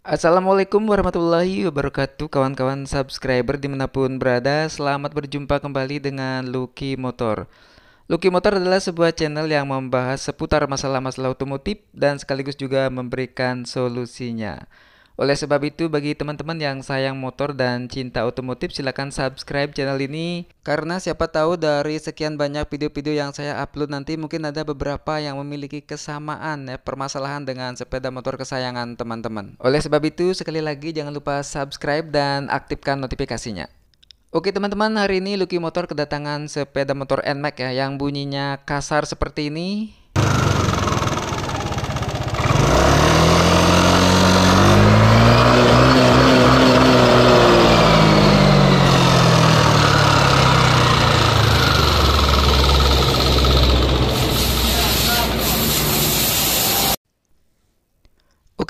Assalamualaikum warahmatullahi wabarakatuh Kawan-kawan subscriber dimanapun berada Selamat berjumpa kembali dengan Lucky Motor Lucky Motor adalah sebuah channel yang membahas seputar masalah-masalah otomotif Dan sekaligus juga memberikan solusinya oleh sebab itu, bagi teman-teman yang sayang motor dan cinta otomotif, silahkan subscribe channel ini. Karena siapa tahu dari sekian banyak video-video yang saya upload nanti mungkin ada beberapa yang memiliki kesamaan ya, permasalahan dengan sepeda motor kesayangan teman-teman. Oleh sebab itu, sekali lagi jangan lupa subscribe dan aktifkan notifikasinya. Oke teman-teman, hari ini Lucky Motor kedatangan sepeda motor NMAX ya yang bunyinya kasar seperti ini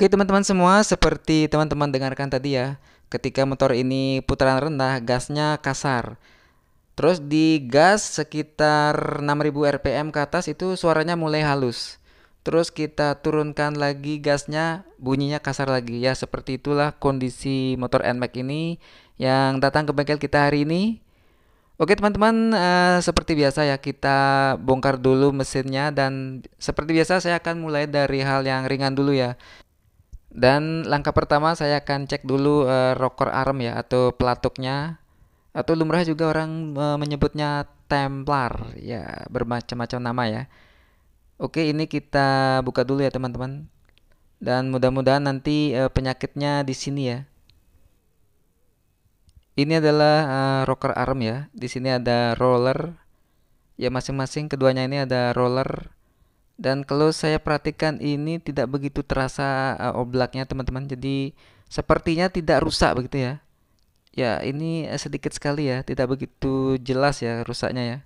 Oke teman-teman semua, seperti teman-teman dengarkan tadi ya, ketika motor ini putaran rendah, gasnya kasar. Terus di gas sekitar 6000 RPM ke atas itu suaranya mulai halus. Terus kita turunkan lagi gasnya, bunyinya kasar lagi. Ya seperti itulah kondisi motor NMAX ini yang datang ke bengkel kita hari ini. Oke teman-teman, uh, seperti biasa ya kita bongkar dulu mesinnya dan seperti biasa saya akan mulai dari hal yang ringan dulu ya. Dan langkah pertama saya akan cek dulu uh, eh, rocker arm ya atau pelatuknya atau lumrah juga orang uh, menyebutnya templar ya bermacam-macam nama ya. Oke, ini kita buka dulu ya teman-teman. Dan mudah-mudahan nanti uh, penyakitnya di sini ya. Ini adalah uh, rocker arm ya. Di sini ada roller. Ya masing-masing keduanya ini ada roller dan kalau saya perhatikan ini tidak begitu terasa uh, oblaknya teman-teman jadi sepertinya tidak rusak begitu ya ya ini eh, sedikit sekali ya tidak begitu jelas ya rusaknya ya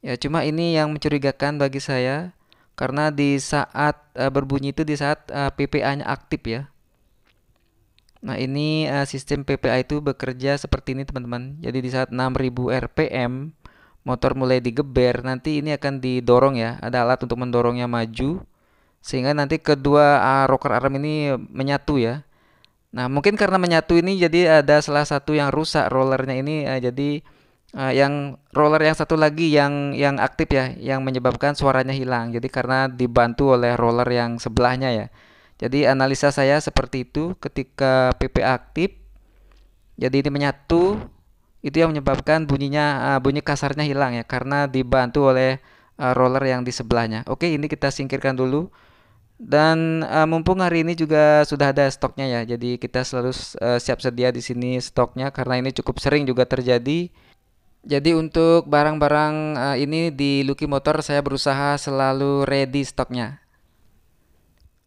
ya cuma ini yang mencurigakan bagi saya karena di saat uh, berbunyi itu di saat uh, PPA-nya aktif ya Nah ini uh, sistem PPA itu bekerja seperti ini teman-teman Jadi di saat 6000 RPM motor mulai digeber, nanti ini akan didorong ya. Ada alat untuk mendorongnya maju sehingga nanti kedua ah, rocker arm ini menyatu ya. Nah, mungkin karena menyatu ini jadi ada salah satu yang rusak rollernya ini uh, jadi uh, yang roller yang satu lagi yang yang aktif ya, yang menyebabkan suaranya hilang. Jadi karena dibantu oleh roller yang sebelahnya ya. Jadi analisa saya seperti itu ketika PP aktif jadi ini menyatu itu yang menyebabkan bunyinya eh, bunyi kasarnya hilang ya karena dibantu oleh eh, roller yang di sebelahnya. Oke, ini kita singkirkan dulu. Dan uh, mumpung hari ini juga sudah ada stoknya ya. Jadi kita selalu uh, siap sedia di sini stoknya karena ini cukup sering juga terjadi. Jadi untuk barang-barang uh, ini di Lucky Motor saya berusaha selalu ready stoknya.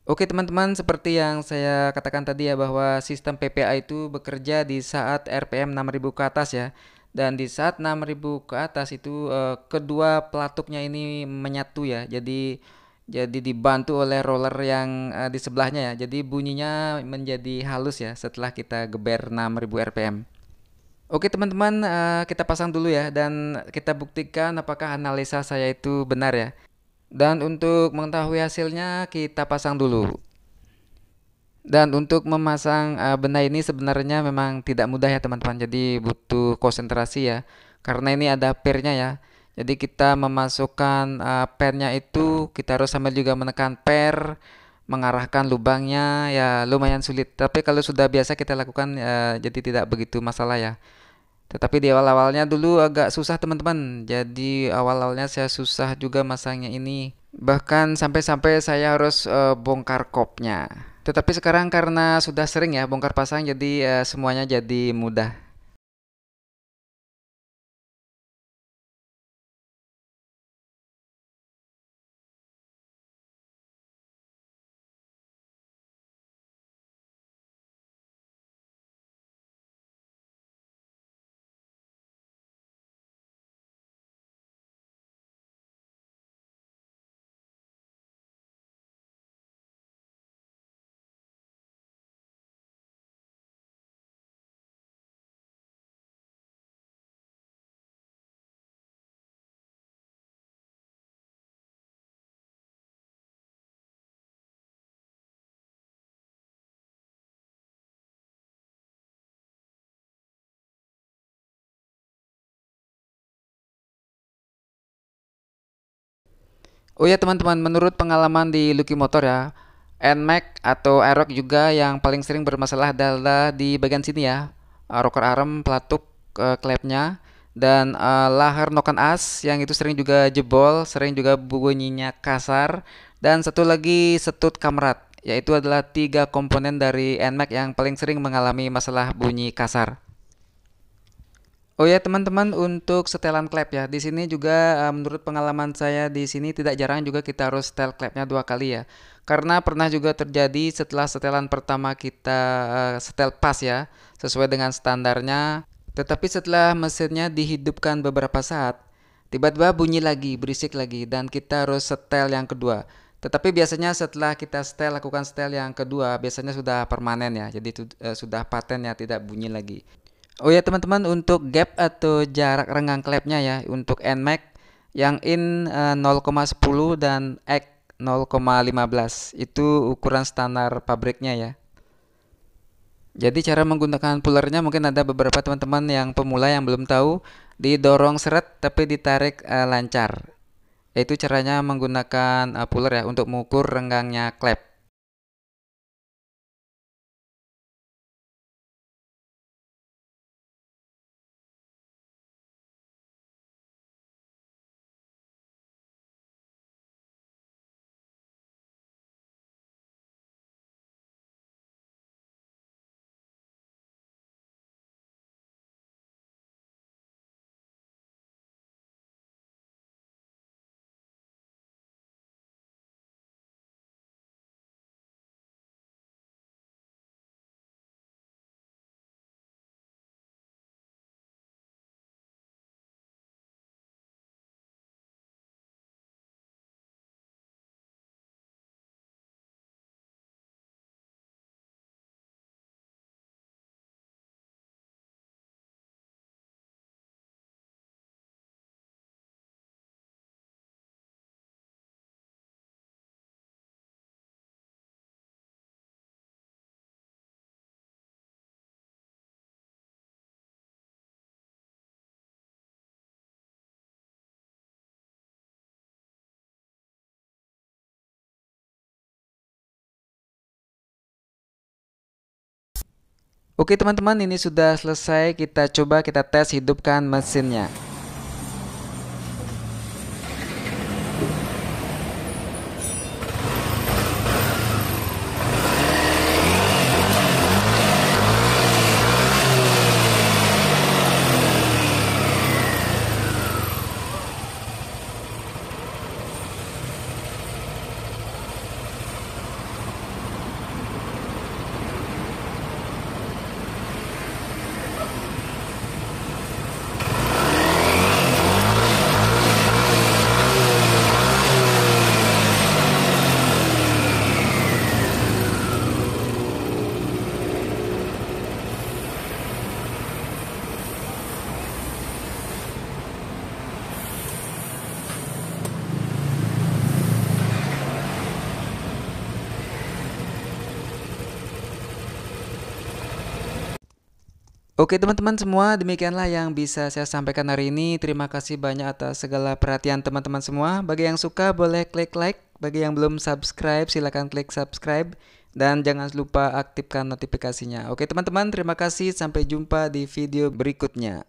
Oke teman-teman, seperti yang saya katakan tadi ya bahwa sistem PPA itu bekerja di saat RPM 6000 ke atas ya. Dan di saat 6000 ke atas itu eh, kedua pelatuknya ini menyatu ya. Jadi jadi dibantu oleh roller yang eh, di sebelahnya ya. Jadi bunyinya menjadi halus ya setelah kita geber 6000 RPM. Oke teman-teman, eh, kita pasang dulu ya dan kita buktikan apakah analisa saya itu benar ya. Dan untuk mengetahui hasilnya kita pasang dulu. Dan untuk memasang uh, ini sebenarnya memang tidak mudah ya teman-teman. Jadi butuh konsentrasi ya. Karena ini ada pernya ya. Jadi kita memasukkan uh, eh, pernya itu kita harus sambil juga menekan per mengarahkan lubangnya ya lumayan sulit. Tapi kalau sudah biasa kita lakukan uh, jadi tidak begitu masalah ya. Tetapi di awal-awalnya dulu agak susah teman-teman. Jadi awal-awalnya saya susah juga masangnya ini. Bahkan sampai-sampai saya harus uh, bongkar kopnya. Tetapi sekarang karena sudah sering ya bongkar pasang jadi uh, semuanya jadi mudah. Oh ya teman-teman, menurut pengalaman di Lucky Motor ya, NMAX atau Aerox juga yang paling sering bermasalah adalah di bagian sini ya. Eh, rocker arm, pelatuk, uh, klepnya dan uh, lahar noken as yang itu sering juga jebol, sering juga bunyinya kasar dan satu lagi setut kamrat yaitu adalah tiga komponen dari NMAX yang paling sering mengalami masalah bunyi kasar. Oh ya teman-teman untuk setelan klep ya. Di sini juga eh, menurut pengalaman saya di sini tidak jarang juga kita harus setel klepnya dua kali ya. Karena pernah juga terjadi setelah setelan pertama kita eh, setel pas ya sesuai dengan standarnya. Tetapi setelah mesinnya dihidupkan beberapa saat, tiba-tiba bunyi lagi, berisik lagi dan kita harus setel yang kedua. Tetapi biasanya setelah kita setel lakukan setel yang kedua biasanya sudah permanen ya. Jadi uh, sudah paten ya tidak bunyi lagi. Oh ya teman-teman untuk gap atau jarak renggang klepnya ya untuk NMAX yang in 0,10 eh, dan X 0,15 itu ukuran standar pabriknya ya. Jadi cara menggunakan pullernya mungkin ada beberapa teman-teman yang pemula yang belum tahu didorong seret tapi ditarik eh, lancar. Itu caranya menggunakan uh, eh, puller ya untuk mengukur renggangnya klep. Oke teman-teman ini sudah selesai kita coba kita tes hidupkan mesinnya Oke teman-teman semua, demikianlah yang bisa saya sampaikan hari ini. Terima kasih banyak atas segala perhatian teman-teman semua. Bagi yang suka boleh klik like, bagi yang belum subscribe silahkan klik subscribe dan jangan lupa aktifkan notifikasinya. Oke teman-teman, terima kasih. Sampai jumpa di video berikutnya.